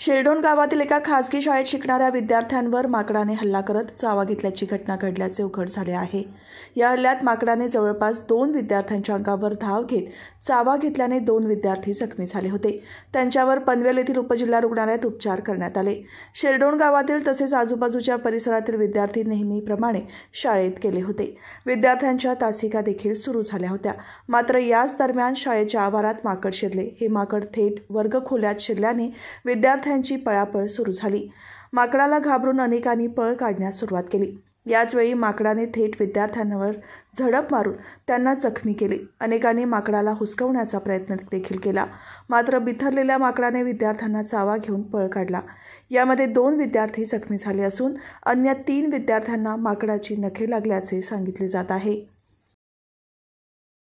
शिरडोन गावातील एका खासगी शाळेत शिकणाऱ्या विद्यार्थ्यांवर माकडाने हल्ला करत चावा घेतल्याची घटना घडल्याचे उघड झाले आहे या हल्ल्यात माकडाने जवळपास दोन विद्यार्थ्यांच्या अंगावर धाव घेत चावा घेतल्याने दोन विद्यार्थी जखमी झाले होते त्यांच्यावर पनवेल येथील उपजिल्हा रुग्णालयात उपचार करण्यात आले शिरडोण गावातील तसेच आजूबाजूच्या परिसरातील विद्यार्थी नेहमीप्रमाणे शाळेत गेले होते विद्यार्थ्यांच्या तासिका देखील सुरू झाल्या होत्या मात्र याच दरम्यान शाळेच्या आवारात माकड शिरले हे माकड थेट वर्गखोल्यात शिरल्याने विद्यार्थी त्यांची पळापळ सुरू झाली माकडाला घाबरून अनेकांनी पळ काढण्यास सुरुवात केली याचवेळी माकडाने थेट विद्यार्थ्यांवर झडप मारून त्यांना जखमी केले अनेकांनी माकडाला हुसकवण्याचा प्रयत्न देखील केला मात्र बिथरलेल्या माकडाने विद्यार्थ्यांना चावा घेऊन पळ काढला यामध्ये दोन विद्यार्थी जखमी झाले असून अन्य तीन विद्यार्थ्यांना माकडाची नखे लागल्याचे सांगितले जात आहे